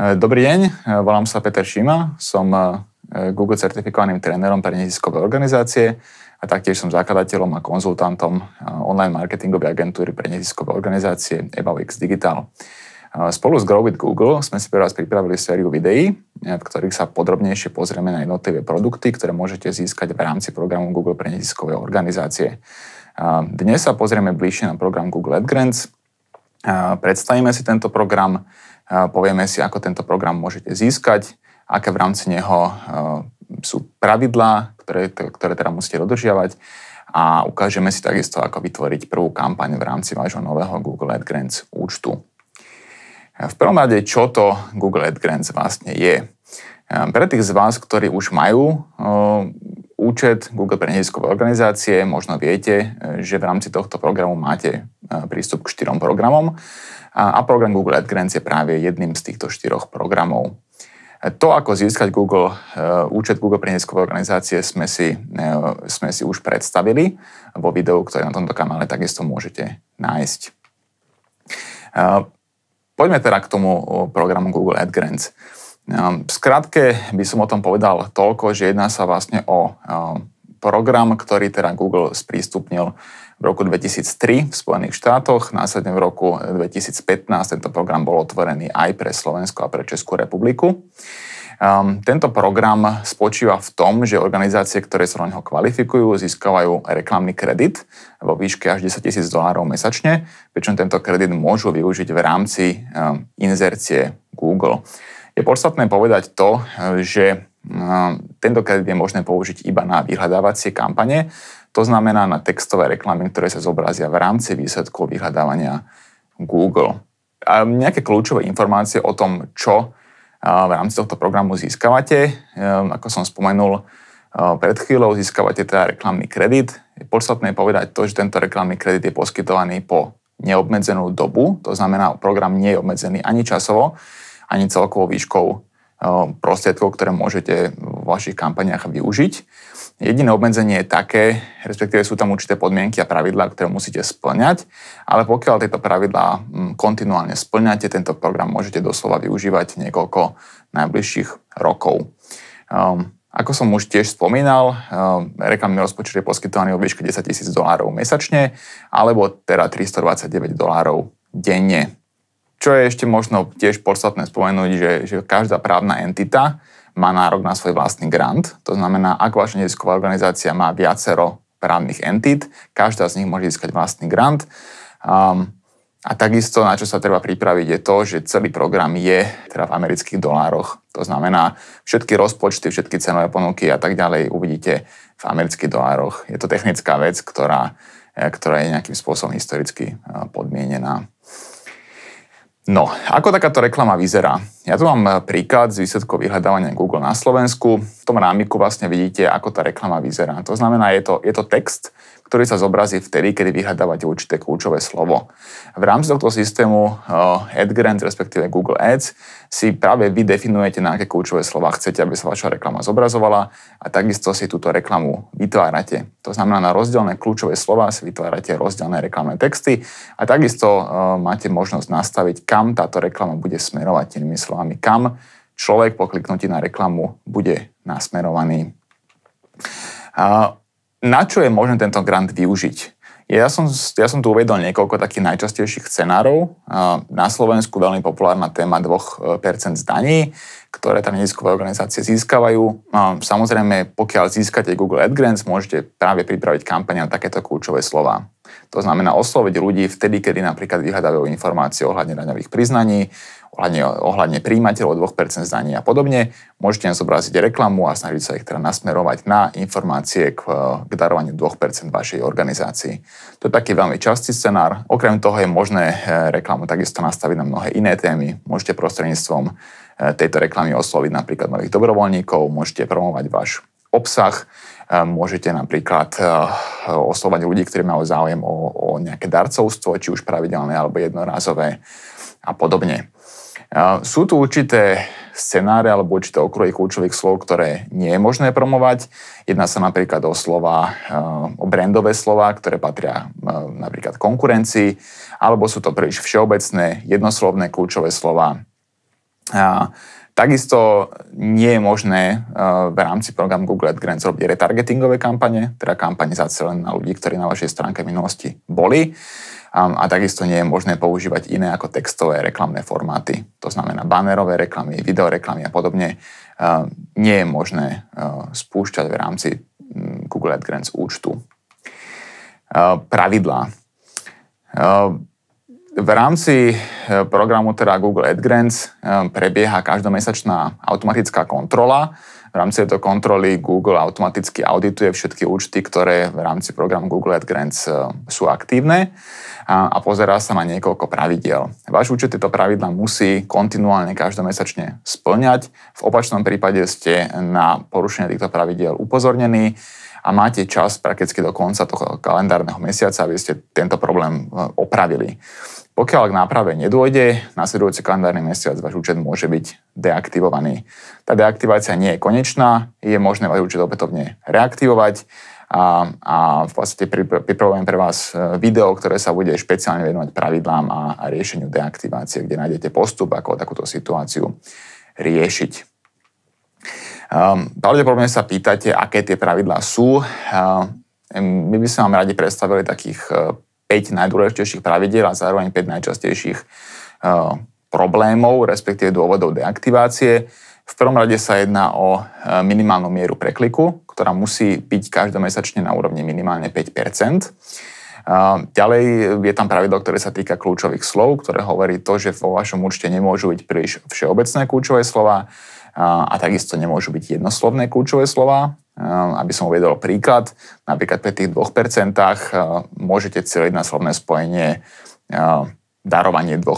Eh, dobrý deň, eh, volám sa Peter Šima, som eh, Google certifikovaným trénerom pre neziskové organizácie a taktiež som zakladateľom a konzultantom online marketingovej agentúry pre neziskové organizácie EBAUX Digital. Spolu s Grow with Google sme si pre vás pripravili sériu videí, v ktorých sa podrobnejšie pozrieme na jednotlivé produkty, ktoré môžete získať v rámci programu Google pre neziskové organizácie. Dnes sa pozrieme bližšie na program Google AdGrants, predstavíme si tento program, povieme si, ako tento program môžete získať, aké v rámci neho e, sú pravidlá, ktoré, ktoré teda musíte dodržiavať a ukážeme si takisto, ako vytvoriť prvú kampaň v rámci vášho nového Google AdGrants účtu. E, v prvom rade, čo to Google AdGrants vlastne je? E, pre tých z vás, ktorí už majú účet Google pre neziskové organizácie, možno viete, že v rámci tohto programu máte prístup k štyrom programom. A program Google AdGrants je práve jedným z týchto štyroch programov. To, ako získať Google, e, účet Google pre neziskovej organizácie sme si, e, sme si už predstavili vo videu, ktoré na tomto kanále takisto môžete nájsť. E, poďme teda k tomu programu Google AdGrants. V skratke by som o tom povedal toľko, že jedná sa vlastne o program, ktorý teda Google sprístupnil v roku 2003 v Spojených štátoch, následne v roku 2015 tento program bol otvorený aj pre Slovensko a pre Českú republiku. Um, tento program spočíva v tom, že organizácie, ktoré sa na neho kvalifikujú, získavajú reklamný kredit vo výške až 10 tisíc dolárov mesačne, pričom tento kredit môžu využiť v rámci um, inzercie Google. Je podstatné povedať to, že ehm, tento kredit je možné použiť iba na vyhľadávacie kampane, to znamená na textové reklamy, ktoré sa zobrazia v rámci výsledkov vyhľadávania Google. A nejaké kľúčové informácie o tom, čo v rámci tohto programu získavate. E, ako som spomenul e, pred chvíľou, získavate teda reklamný kredit. Je podstatné povedať to, že tento reklamný kredit je poskytovaný po neobmedzenú dobu, to znamená, program nie je obmedzený ani časovo, ani celkovou výškou prostriedkov, ktoré môžete v vašich kampaniách využiť. Jediné obmedzenie je také, respektíve sú tam určité podmienky a pravidlá, ktoré musíte splňať, ale pokiaľ tieto pravidlá mm, kontinuálne splňate, tento program môžete doslova využívať niekoľko najbližších rokov. Ehm, ako som už tiež spomínal, ehm, reklamný rozpočet je poskytovaný o výške 10 000 dolárov mesačne alebo teda 329 dolárov denne. Čo je ešte možno tiež podstatné spomenúť, že, že každá právna entita má nárok na svoj vlastný grant. To znamená, ak vaša nezisková organizácia má viacero právnych entít, každá z nich môže získať vlastný grant. Um, a takisto, na čo sa treba pripraviť, je to, že celý program je teda v amerických dolároch. To znamená, všetky rozpočty, všetky cenové ponuky a tak ďalej uvidíte v amerických dolároch. Je to technická vec, ktorá, e, ktorá je nejakým spôsobom historicky e, podmienená. No, ako takáto reklama vyzerá? Ja tu mám eh, príklad z výsledkov vyhľadávania Google na Slovensku. V tom rámiku vlastne vidíte, ako tá reklama vyzerá. To znamená, je to, je to text, ktorý sa zobrazí vtedy, kedy vyhľadávate určité kľúčové slovo. V rámci tohto systému eh, AdGrant, respektíve Google Ads, si práve vy definujete, na aké kľúčové slova chcete, aby sa vaša reklama zobrazovala a takisto si túto reklamu vytvárate. To znamená, na rozdielne kľúčové slova si vytvárate rozdielne reklamné texty a takisto eh, máte možnosť nastaviť, kam táto reklama bude smerovať, inými slovami, kam človek po kliknutí na reklamu bude nasmerovaný na čo je možné tento grant využiť? Ja som, ja som tu uvedol niekoľko takých najčastejších scenárov. Na Slovensku veľmi populárna téma 2% e, zdaní, daní, ktoré tam neziskové organizácie získavajú. Samozrejme, pokiaľ získate Google AdGrants, môžete práve pripraviť kampaň na takéto kľúčové slova. To znamená osloviť ľudí vtedy, kedy napríklad vyhľadávajú informácie ohľadne daňových priznaní, ohľadne, ohľadne príjimateľov 2% zdaní a podobne. Môžete im zobraziť reklamu a snažiť sa ich teda nasmerovať na informácie k, k darovaniu 2% vašej organizácii. To je taký veľmi častý scenár. Okrem toho je možné eh, reklamu takisto nastaviť na mnohé iné témy. Môžete prostredníctvom eh, tejto reklamy osloviť napríklad nových dobrovoľníkov, môžete promovať váš obsah, Môžete napríklad eh, oslovať ľudí, ktorí majú záujem o, o nejaké darcovstvo, či už pravidelné alebo jednorázové a podobne. Eh, sú tu určité scenáre alebo určité okruhy kľúčových slov, ktoré nie je možné promovať. Jedná sa napríklad o slova, eh, o brandové slova, ktoré patria napríklad konkurencii, alebo sú to príliš všeobecné, jednoslovné kľúčové slova. Takisto nie je možné eh, v rámci programu Google AdGrants robiť retargetingové kampane, teda kampane zacelené na ľudí, ktorí na vašej stránke v minulosti boli. A, a takisto nie je možné používať iné ako textové reklamné formáty. To znamená banerové reklamy, videoreklamy a podobne. Nie je možné eh, spúšťať v rámci mm, Google AdGrants účtu. Eh, pravidlá. V rámci e, programu teda Google AdGrants e, prebieha každomesačná automatická kontrola, v rámci tejto kontroly Google automaticky audituje všetky účty, ktoré v rámci programu Google Ad Grants e, sú aktívne a, a pozerá sa na niekoľko pravidiel. Váš účet tieto pravidla musí kontinuálne každomesačne splňať. V opačnom prípade ste na porušenie týchto pravidiel upozornení a máte čas prakticky do konca toho kalendárneho mesiaca, aby ste tento problém e, opravili. Pokiaľ k náprave nedôjde, nasledujúci kalendárny mesiac váš účet môže byť deaktivovaný. Tá deaktivácia nie je konečná, je možné váš účet opätovne reaktivovať a, a v podstate pripravujem pre vás e, video, ktoré sa bude špeciálne venovať pravidlám a, a riešeniu deaktivácie, kde nájdete postup, ako takúto situáciu riešiť. Um, pravdepodobne sa pýtate, aké tie pravidlá sú. Um, my by sme vám radi predstavili takých e, 5 najdôležitejších pravidiel a zároveň 5 najčastejších e, problémov, respektíve dôvodov deaktivácie. V prvom rade sa jedná o e, minimálnu mieru prekliku, ktorá musí byť každomesačne na úrovni minimálne 5 e, Ďalej je tam pravidlo, ktoré sa týka kľúčových slov, ktoré hovorí to, že vo vašom účte nemôžu byť príliš všeobecné kľúčové slova a takisto nemôžu byť jednoslovné kľúčové slova Ehm, aby som uvedol príklad, napríklad pri tých 2% ehm, môžete celiť na slovné spojenie ehm, darovanie 2%,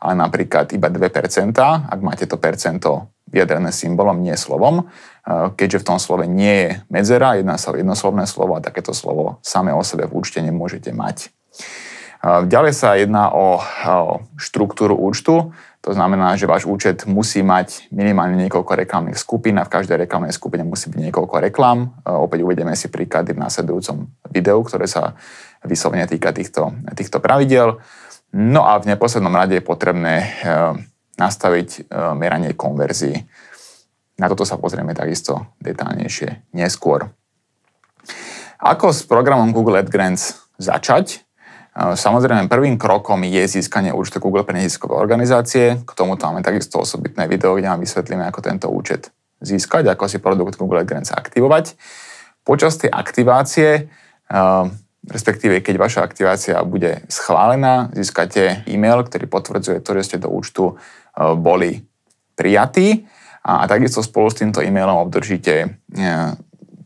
ale napríklad iba 2%, ak máte to percento vyjadrené symbolom, nie slovom, keďže v tom slove nie je medzera, jedná sa o jednoslovné slovo a takéto slovo samé o sebe v účte nemôžete mať. Ďalej sa jedná o štruktúru účtu, to znamená, že váš účet musí mať minimálne niekoľko reklamných skupín a v každej reklamnej skupine musí byť niekoľko reklam. Opäť uvedieme si príklady v následujúcom videu, ktoré sa vyslovne týka týchto, týchto pravidel. No a v neposlednom rade je potrebné e, nastaviť e, meranie konverzií. Na toto sa pozrieme takisto detálnejšie neskôr. Ako s programom Google AdGrants začať? Samozrejme, prvým krokom je získanie účtu Google pre neziskové organizácie. K tomu tam máme takisto osobitné video, kde vám vysvetlíme, ako tento účet získať, ako si produkt Google AdGrants aktivovať. Počas tej aktivácie, ehm, respektíve keď vaša aktivácia bude schválená, získate e-mail, ktorý potvrdzuje to, že ste do účtu e, boli prijatí. A, a takisto spolu s týmto e-mailom obdržíte e,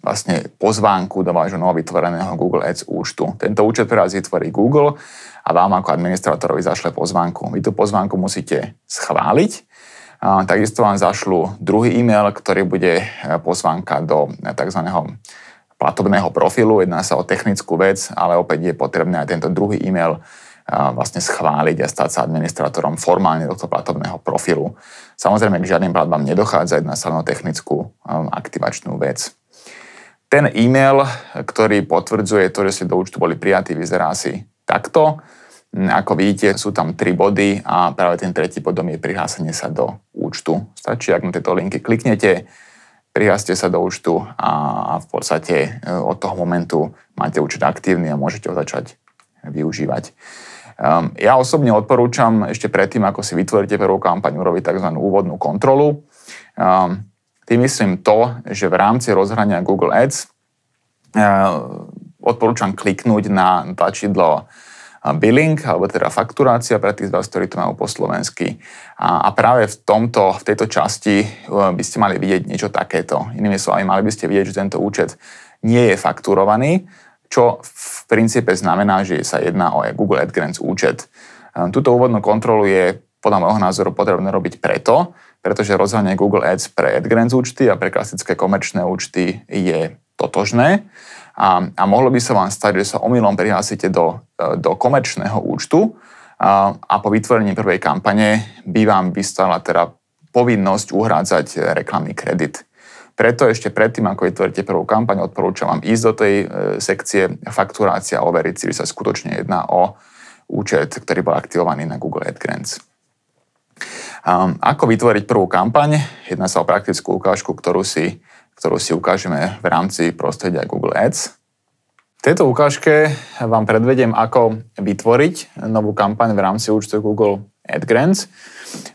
vlastne pozvánku do vášho novovytvoreného Google Ads účtu. Tento účet pre vás vytvorí Google a vám ako administratorovi zašle pozvánku. Vy tú pozvánku musíte schváliť, a takisto vám zašlu druhý e-mail, ktorý bude e, pozvánka do e, tzv. platobného profilu. Jedná sa o technickú vec, ale opäť je potrebné aj tento druhý e-mail e, vlastne schváliť a stať sa administratorom formálne tohto platobného profilu. Samozrejme, k žiadnym platbám nedochádza, jedná sa o technickú aktivačnú vec. Ten e-mail, ktorý potvrdzuje to, že ste do účtu boli prijatí, vyzerá si takto. Ako vidíte, sú tam tri body a práve ten tretí bodom je prihlásenie sa do účtu. Stačí, ak na tieto linky kliknete, prihláste sa do účtu a v podstate e, od toho momentu máte účet aktívny a môžete ho začať využívať. Ehm, ja osobne odporúčam ešte predtým, ako si vytvoríte prvú kampaň, urobiť tzv. úvodnú kontrolu ehm, tým myslím to, že v rámci rozhrania Google Ads eh, odporúčam kliknúť na tlačidlo eh, billing, alebo teda fakturácia pre tých z vás, ktorí to majú po slovensky. A, a práve v, tomto, v tejto časti eh, by ste mali vidieť niečo takéto. Inými slovami, mali by ste vidieť, že tento účet nie je fakturovaný, čo v princípe znamená, že sa jedná o Google AdGrants účet. Tuto úvodnú kontrolu je podľa môjho názoru potrebné robiť preto, pretože rozhranie Google Ads pre AdGrants účty a pre klasické komerčné účty je totožné a, a mohlo by sa vám stať, že sa omylom prihlásite do, e, do komerčného účtu a, a po vytvorení prvej kampane by vám vystala teda povinnosť uhrádzať reklamný kredit. Preto ešte predtým, ako vytvoríte prvú kampaň, odporúčam vám ísť do tej e, sekcie fakturácia a overiť si, sa skutočne jedná o účet, ktorý bol aktivovaný na Google AdGrants ako vytvoriť prvú kampaň? Jedná sa o praktickú ukážku, ktorú si, ktorú si ukážeme v rámci prostredia Google Ads. V tejto ukážke vám predvediem, ako vytvoriť novú kampaň v rámci účtu Google Po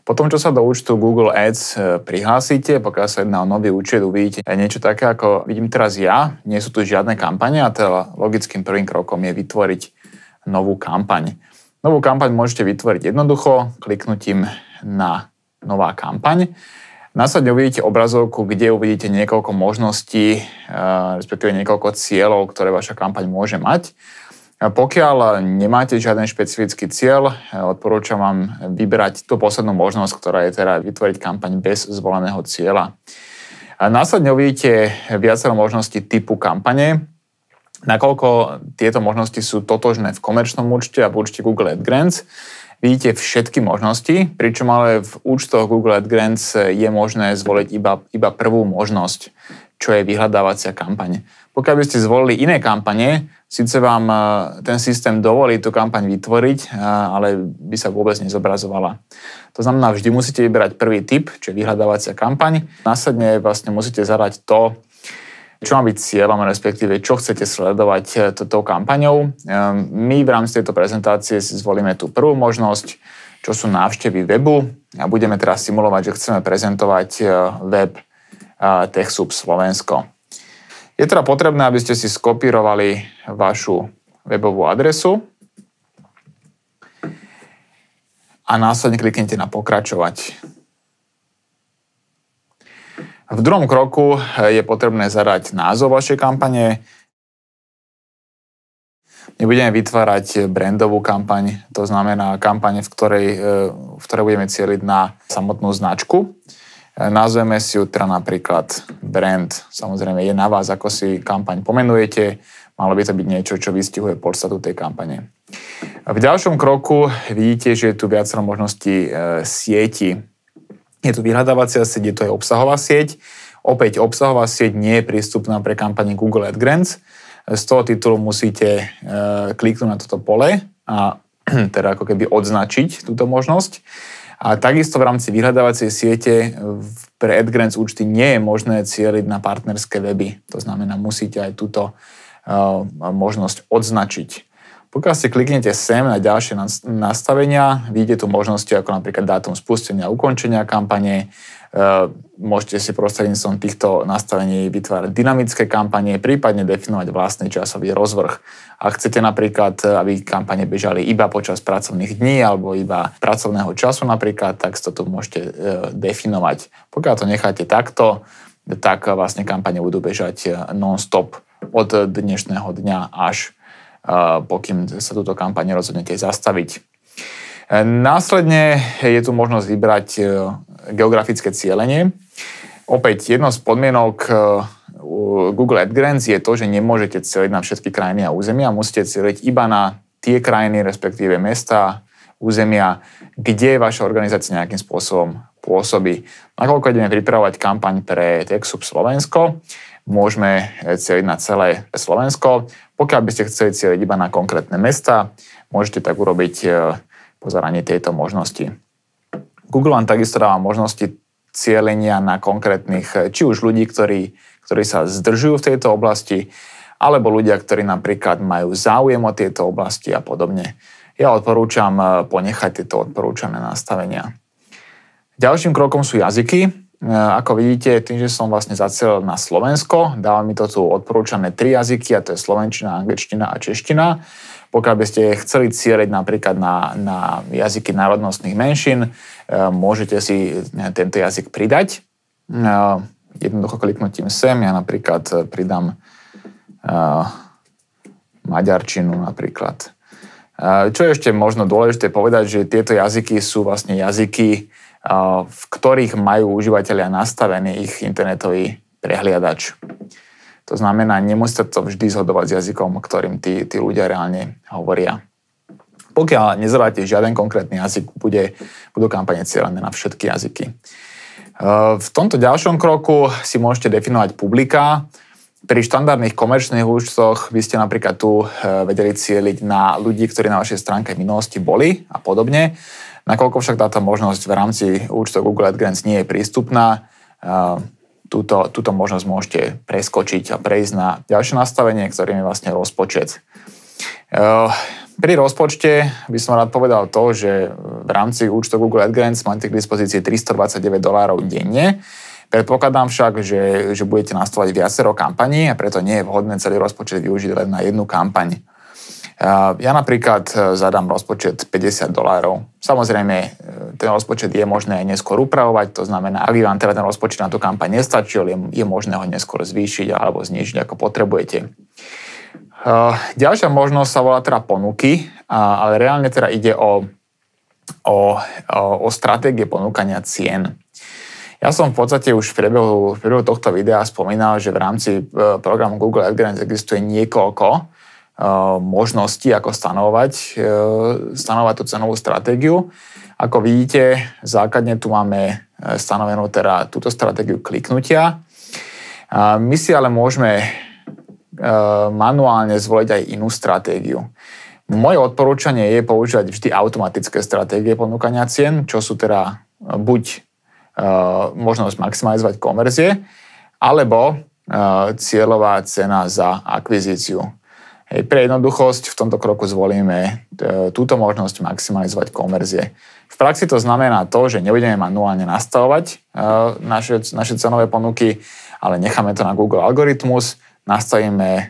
Potom, čo sa do účtu Google Ads e, prihlásite, pokiaľ sa jedná o nový účet, uvidíte niečo také, ako vidím teraz ja. Nie sú tu žiadne kampane a teda logickým prvým krokom je vytvoriť novú kampaň. Novú kampaň môžete vytvoriť jednoducho kliknutím na nová kampaň. Následne uvidíte obrazovku, kde uvidíte niekoľko možností, eh, respektíve niekoľko cieľov, ktoré vaša kampaň môže mať. Pokiaľ nemáte žiaden špecifický cieľ, eh, odporúčam vám vybrať tú poslednú možnosť, ktorá je teda vytvoriť kampaň bez zvoleného cieľa. Následne uvidíte viacero možností typu kampane, nakoľko tieto možnosti sú totožné v komerčnom účte a v účte Google AdGrants vidíte všetky možnosti, pričom ale v účtoch Google AdGrants je možné zvoliť iba, iba prvú možnosť, čo je vyhľadávacia kampaň. Pokiaľ by ste zvolili iné kampane, síce vám e, ten systém dovolí tú kampaň vytvoriť, e, ale by sa vôbec nezobrazovala. To znamená, vždy musíte vybrať prvý typ, čo je vyhľadávacia kampaň. Následne vlastne musíte zadať to, čo má byť cieľom, respektíve čo chcete sledovať eh, tou kampaňou? Ehm, my v rámci tejto prezentácie si zvolíme tú prvú možnosť, čo sú návštevy webu a budeme teraz simulovať, že chceme prezentovať eh, web eh, TechSoup Slovensko. Je teda potrebné, aby ste si skopírovali vašu webovú adresu a následne kliknete na pokračovať. V druhom kroku eh, je potrebné zadať názov vašej kampane. My budeme vytvárať eh, brandovú kampaň, to znamená kampaň, v ktorej, eh, v ktorej budeme cieliť na samotnú značku. Nazveme si ju teda napríklad brand. Samozrejme je na vás, ako si kampaň pomenujete. Malo by to byť niečo, čo vystihuje podstatu tej kampane. V ďalšom kroku vidíte, že je tu viacero možností sieti je to vyhľadávacia sieť, je to aj obsahová sieť. Opäť obsahová sieť nie je prístupná pre kampane Google AdGrants. Z toho titulu musíte e, kliknúť na toto pole a teda ako keby odznačiť túto možnosť. A takisto v rámci vyhľadávacej siete pre AdGrants účty nie je možné cieliť na partnerské weby. To znamená, musíte aj túto e, možnosť odznačiť. Pokiaľ si kliknete sem na ďalšie nastavenia, vidíte tu možnosti ako napríklad dátum spustenia a ukončenia kampane, e, môžete si prostredníctvom týchto nastavení vytvárať dynamické kampanie, prípadne definovať vlastný časový rozvrh. Ak chcete napríklad, aby kampane bežali iba počas pracovných dní alebo iba pracovného času napríklad, tak to tu môžete e, definovať. Pokiaľ to necháte takto, tak vlastne kampane budú bežať e, non-stop od dnešného dňa až pokým sa túto kampaň rozhodnete zastaviť. E, následne je tu možnosť vybrať e, geografické cieľenie. Opäť jedno z podmienok e, Google AdGrants je to, že nemôžete cieliť na všetky krajiny a územia, musíte cieliť iba na tie krajiny, respektíve mesta, územia, kde vaša organizácia nejakým spôsobom pôsobí. Nakoľko ideme pripravovať kampaň pre TechSoup Slovensko, môžeme eh, cieliť na celé Slovensko. Pokiaľ by ste chceli cieliť iba na konkrétne mesta, môžete tak urobiť eh, pozeranie tejto možnosti. Google vám takisto dáva možnosti cielenia na konkrétnych, eh, či už ľudí, ktorí, ktorí sa zdržujú v tejto oblasti, alebo ľudia, ktorí napríklad majú záujem o tieto oblasti a podobne. Ja odporúčam ponechať tieto odporúčané nastavenia. Ďalším krokom sú jazyky. E, ako vidíte, tým, že som vlastne zacielil na Slovensko, dáva mi to tu odporúčané tri jazyky, a to je slovenčina, angličtina a čeština. Pokiaľ by ste chceli cieľiť napríklad na, na jazyky národnostných menšín, e, môžete si tento jazyk pridať. E, jednoducho kliknutím sem, ja napríklad pridám maďarčinu napríklad. Čo je ešte možno dôležité povedať, že tieto jazyky sú vlastne jazyky, v ktorých majú užívateľia nastavený ich internetový prehliadač. To znamená, nemusíte to vždy zhodovať s jazykom, ktorým tí, tí ľudia reálne hovoria. Pokiaľ nezadáte žiaden konkrétny jazyk, bude, budú kampane cieľané na všetky jazyky. E, v tomto ďalšom kroku si môžete definovať publika. Pri štandardných komerčných účtoch by ste napríklad tu e, vedeli cieliť na ľudí, ktorí na vašej stránke v minulosti boli a podobne. Nakoľko však táto možnosť v rámci účtov Google AdGrants nie je prístupná, túto, túto možnosť môžete preskočiť a prejsť na ďalšie nastavenie, ktorým je vlastne rozpočet. E, pri rozpočte by som rád povedal to, že v rámci účtu Google AdGrants máte k dispozícii 329 dolárov denne. Predpokladám však, že, že budete nastavať viacero kampaní a preto nie je vhodné celý rozpočet využiť len na jednu kampaň. Ja napríklad e, zadám rozpočet 50 dolárov. Samozrejme, e, ten rozpočet je možné aj neskôr upravovať, to znamená, ak vám teda ten rozpočet na tú kampaň nestačil, je, možné ho neskôr zvýšiť alebo znižiť, ako potrebujete. E, ďalšia možnosť sa volá teda ponuky, ale reálne teda ide o, o, o stratégie ponúkania cien. Ja som v podstate už v priebehu, v priebehu tohto videa spomínal, že v rámci programu Google AdGrants existuje niekoľko Eh, možnosti, ako stanovať, eh, stanovať tú cenovú stratégiu. Ako vidíte, základne tu máme eh, stanovenú teda túto stratégiu kliknutia. My si ale môžeme manuálne zvoliť aj inú stratégiu. Moje odporúčanie je používať vždy automatické stratégie ponúkania cien, čo sú teda buď možnosť maximalizovať konverzie, alebo cieľová cena za akvizíciu. Hej, pre jednoduchosť v tomto kroku zvolíme e, túto možnosť maximalizovať konverzie. V praxi to znamená to, že nebudeme manuálne nastavovať e, naše, naše cenové ponuky, ale necháme to na Google algoritmus, nastavíme e,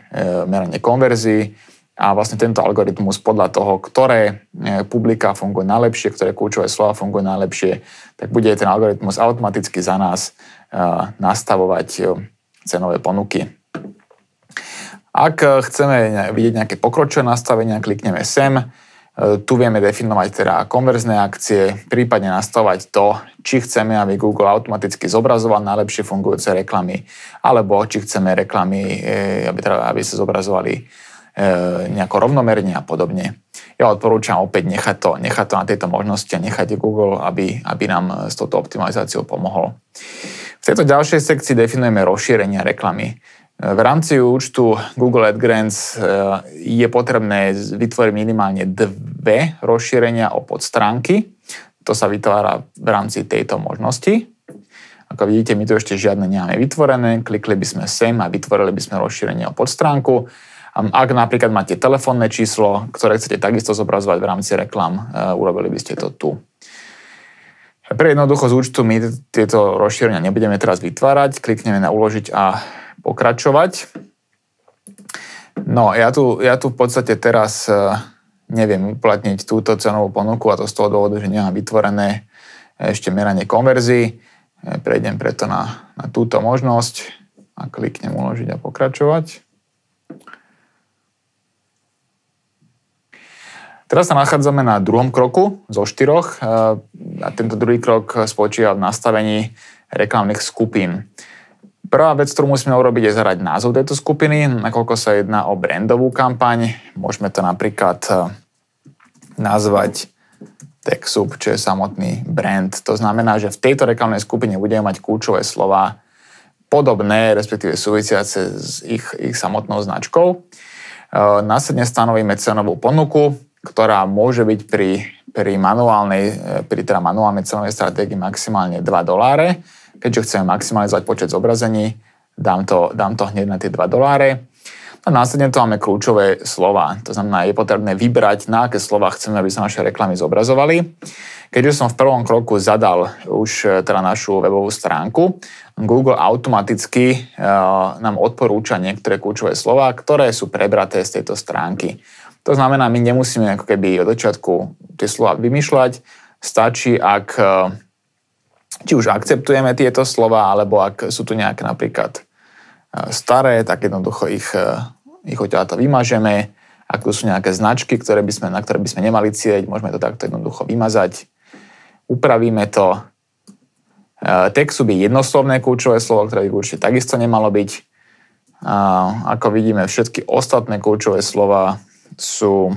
meranie konverzií a vlastne tento algoritmus podľa toho, ktoré publika fungujú najlepšie, ktoré kľúčové slova fungujú najlepšie, tak bude ten algoritmus automaticky za nás nastavovať cenové ponuky ak eh, chceme vidieť nejaké pokročové nastavenia, klikneme sem. Eh, tu vieme definovať teda konverzné akcie, prípadne nastavovať to, či chceme, aby Google automaticky zobrazoval najlepšie fungujúce reklamy, alebo či chceme reklamy, eh, aby, teda, aby sa zobrazovali nejako rovnomerne a podobne. Ja odporúčam opäť nechať to, nechať to na tejto možnosti a nechať Google, aby, aby nám s touto optimalizáciou pomohol. V tejto ďalšej sekcii definujeme rozšírenia reklamy. V rámci účtu Google AdGrants e, je potrebné vytvoriť minimálne dve rozšírenia o podstránky. To sa vytvára v rámci tejto možnosti. Ako vidíte, my tu ešte žiadne nemáme vytvorené. Klikli by sme sem a vytvorili by sme rozšírenie o podstránku. Ak napríklad máte telefónne číslo, ktoré chcete takisto zobrazovať v rámci reklam, e, urobili by ste to tu. Pre jednoducho z účtu my tieto rozšírenia nebudeme teraz vytvárať. Klikneme na uložiť a pokračovať. No, ja tu, ja tu v podstate teraz e, neviem uplatniť túto cenovú ponuku a to z toho dôvodu, že nemám vytvorené e, ešte meranie konverzí. E, prejdem preto na, na túto možnosť a kliknem uložiť a pokračovať. Teraz sa nachádzame na druhom kroku zo štyroch a tento druhý krok spočíva v nastavení reklamných skupín. Prvá vec, ktorú musíme urobiť, je zhrať názov tejto skupiny, nakoľko sa jedná o brandovú kampaň. Môžeme to napríklad eh, nazvať TechSoup, čo je samotný brand. To znamená, že v tejto reklamnej skupine budeme mať kľúčové slova podobné, respektíve súvisiace s ich, ich samotnou značkou. Eh, následne stanovíme cenovú ponuku, ktorá môže byť pri, pri manuálnej, eh, pri teda manuálnej cenovej stratégii maximálne 2 doláre Keďže chcem maximalizovať počet zobrazení, dám to, dám to hneď na tie 2 doláre. No a následne to máme kľúčové slova. To znamená, je potrebné vybrať, na aké slova chceme, aby sa naše reklamy zobrazovali. Keď som v prvom kroku zadal už e, teda našu webovú stránku, Google automaticky e, nám odporúča niektoré kľúčové slova, ktoré sú prebraté z tejto stránky. To znamená, my nemusíme ako keby od začiatku tie slova vymýšľať, stačí, ak e, či už akceptujeme tieto slova, alebo ak sú tu nejaké napríklad e, staré, tak jednoducho ich, e, ich to vymažeme. Ak tu sú nejaké značky, ktoré by sme, na ktoré by sme nemali cieť, môžeme to takto jednoducho vymazať. Upravíme to. E, text sú by jednoslovné kľúčové slovo, ktoré by určite takisto nemalo byť. A ako vidíme, všetky ostatné kľúčové slova sú,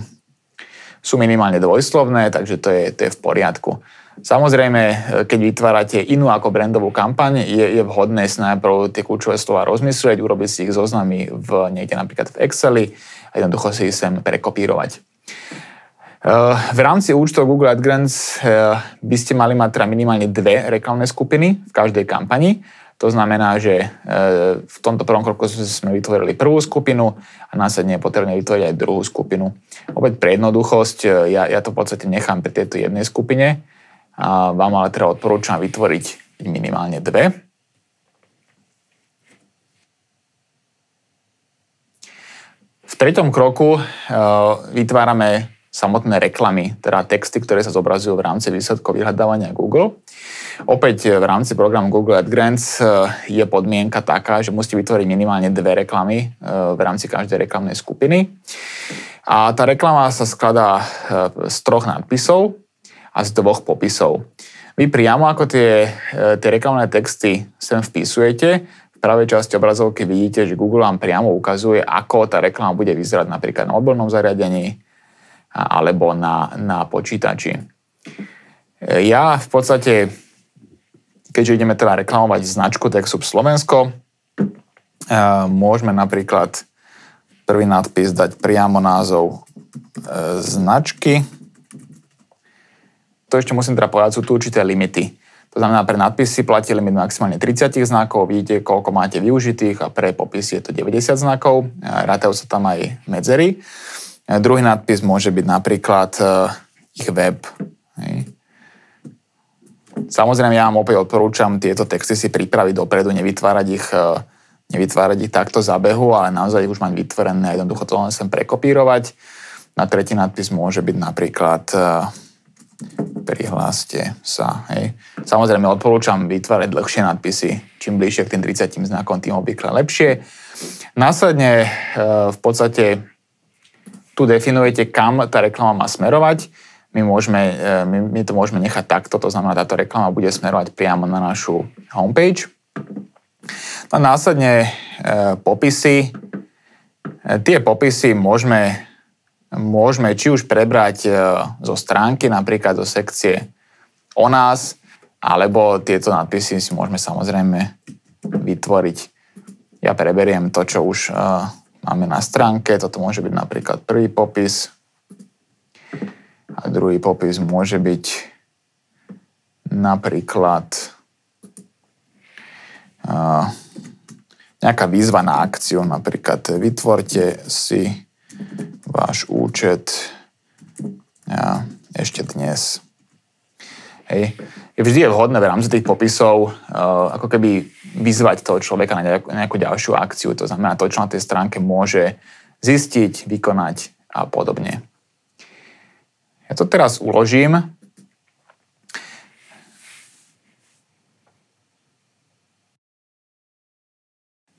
sú minimálne dvojslovné, takže to je, to je v poriadku. Samozrejme, e, keď vytvárate inú ako brandovú kampaň, je, je vhodné si najprv tie kľúčové slova rozmyslieť, urobiť si ich zoznamy v, niekde napríklad v Exceli a jednoducho si ich sem prekopírovať. E, v rámci účtov Google AdGrants e, by ste mali mať teda minimálne dve reklamné skupiny v každej kampani. To znamená, že v tomto prvom kroku sme vytvorili prvú skupinu a následne je potrebné vytvoriť aj druhú skupinu. Opäť pre jednoduchosť, ja, ja to v podstate nechám pri tejto jednej skupine, a vám ale teda odporúčam vytvoriť minimálne dve. V treťom kroku e, vytvárame samotné reklamy, teda texty, ktoré sa zobrazujú v rámci výsledkov vyhľadávania Google. Opäť v rámci programu Google AdGrants e, je podmienka taká, že musíte vytvoriť minimálne dve reklamy e, v rámci každej reklamnej skupiny. A tá reklama sa skladá z troch nadpisov a z dvoch popisov. Vy priamo ako tie, e, tie reklamné texty sem vpisujete, v pravej časti obrazovky vidíte, že Google vám priamo ukazuje, ako tá reklama bude vyzerať napríklad na mobilnom zariadení alebo na, na počítači. E, ja v podstate, keďže ideme teda reklamovať značku Texup Slovensko, e, môžeme napríklad prvý nadpis dať priamo názov značky, to ešte musím teda povedať, sú tu určité limity. To znamená, pre nadpisy platí limit maximálne 30 znakov, vidíte, koľko máte využitých a pre popis je to 90 znakov, rátajú sa tam aj medzery. Druhý nadpis môže byť napríklad e, ich web. Samozrejme, ja vám opäť odporúčam tieto texty si pripraviť dopredu, nevytvárať ich, e, nevytvárať ich takto za behu, ale naozaj ich už mať vytvorené, jednoducho to len sem prekopírovať. Na tretí nadpis môže byť napríklad e, prihláste sa. Hej. Samozrejme, odporúčam vytvárať dlhšie nadpisy. Čím bližšie k tým 30 znakom, tým obvykle lepšie. Následne e, v podstate tu definujete, kam tá reklama má smerovať. My, môžeme, e, my, my to môžeme nechať takto, to znamená, táto reklama bude smerovať priamo na našu homepage. No a následne e, popisy. Tie popisy môžeme môžeme či už prebrať e, zo stránky, napríklad zo sekcie o nás, alebo tieto nadpisy si môžeme samozrejme vytvoriť. Ja preberiem to, čo už e, máme na stránke. Toto môže byť napríklad prvý popis. A druhý popis môže byť napríklad e, nejaká výzva na akciu, napríklad vytvorte si váš účet ja, ešte dnes. Hej. Je vždy je vhodné v rámci tých popisov uh, ako keby vyzvať toho človeka na nejakú, nejakú ďalšiu akciu. To znamená, to, čo na tej stránke môže zistiť, vykonať a podobne. Ja to teraz uložím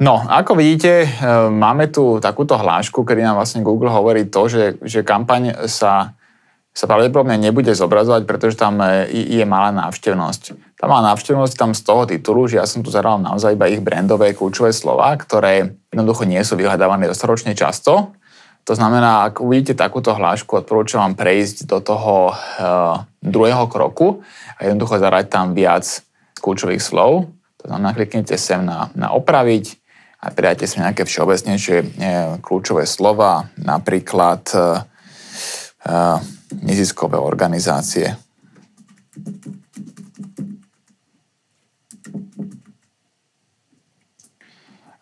No, ako vidíte, eh, máme tu takúto hlášku, kedy nám vlastne Google hovorí to, že, že kampaň sa, sa pravdepodobne nebude zobrazovať, pretože tam je, eh, je malá návštevnosť. Tá malá návštevnosť tam z toho titulu, že ja som tu zahral naozaj iba ich brandové kľúčové slova, ktoré jednoducho nie sú vyhľadávané dostatočne často. To znamená, ak uvidíte takúto hlášku, odporúčam vám prejsť do toho e, druhého kroku a jednoducho zarať tam viac kľúčových slov. To znamená, kliknite sem na, na opraviť, a pridajte teda si nejaké všeobecnejšie e, kľúčové slova, napríklad e, e, neziskové organizácie.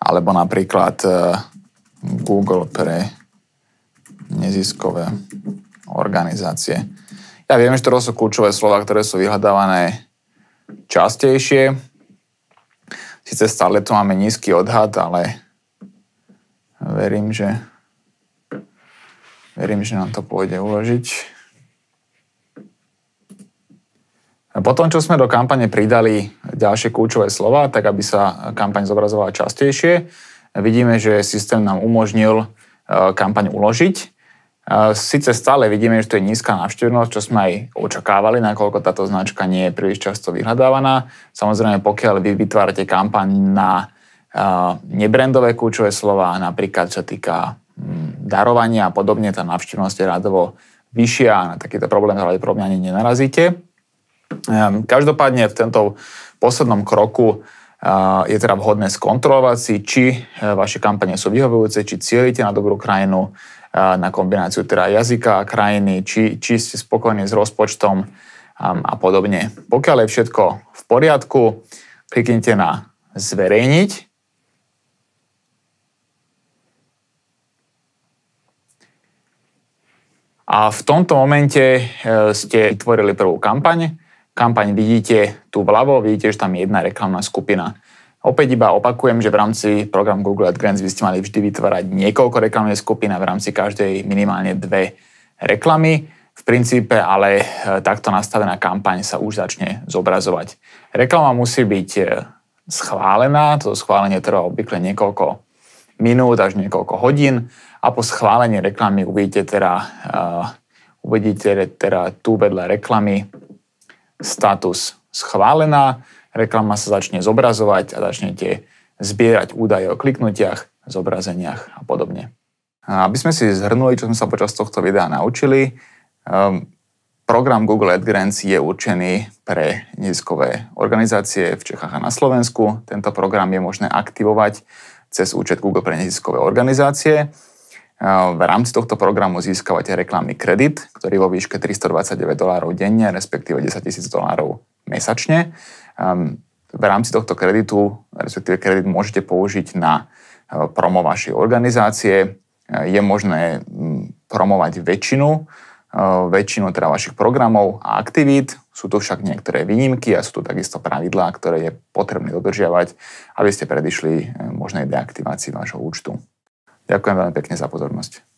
Alebo napríklad Google pre neziskové organizácie. Ja viem, že to sú kľúčové slova, ktoré sú vyhľadávané častejšie, Sice stále tu máme nízky odhad, ale verím, že verím, že nám to pôjde uložiť. A potom, čo sme do kampane pridali ďalšie kľúčové slova, tak aby sa kampaň zobrazovala častejšie, vidíme, že systém nám umožnil eh, kampaň uložiť Sice stále vidíme, že to je nízka návštevnosť, čo sme aj očakávali, nakoľko táto značka nie je príliš často vyhľadávaná. Samozrejme, pokiaľ vy vytvárate kampaň na nebrendové kľúčové slova, napríklad čo týka mm, darovania a podobne, tá návštevnosť je radovo vyššia a na takýto problém pravdepodobne ani nenarazíte. Ehm, každopádne v tento poslednom kroku je teda vhodné skontrolovať si, či e, vaše kampane sú vyhovujúce, či cieľite na dobrú krajinu, na kombináciu teda jazyka, a krajiny, či, či ste spokojní s rozpočtom a podobne. Pokiaľ je všetko v poriadku, kliknite na zverejniť. A v tomto momente e, ste vytvorili prvú kampaň. Kampaň vidíte tu vľavo, vidíte, že tam je jedna reklamná skupina. Opäť iba opakujem, že v rámci programu Google AdGrants by ste mali vždy vytvárať niekoľko reklamných skupín a v rámci každej minimálne dve reklamy. V princípe ale e, takto nastavená kampaň sa už začne zobrazovať. Reklama musí byť e, schválená, to schválenie trvá obvykle niekoľko minút až niekoľko hodín a po schválení reklamy uvidíte teda, uh, uvidíte teda tu vedľa reklamy status schválená, reklama sa začne zobrazovať a začnete zbierať údaje o kliknutiach, zobrazeniach a podobne. Aby sme si zhrnuli, čo sme sa počas tohto videa naučili, ehm, program Google AdGrants je určený pre neziskové organizácie v Čechách a na Slovensku. Tento program je možné aktivovať cez účet Google pre neziskové organizácie. Ehm, v rámci tohto programu získavate reklamný kredit, ktorý vo výške 329 dolárov denne, respektíve 10 000 dolárov mesačne v rámci tohto kreditu, respektíve kredit môžete použiť na e, promo vašej organizácie. E, je možné promovať väčšinu, e, väčšinu teda vašich programov a aktivít. Sú tu však niektoré výnimky a sú tu takisto pravidlá, ktoré je potrebné dodržiavať, aby ste predišli možnej deaktivácii vášho účtu. Ďakujem veľmi pekne za pozornosť.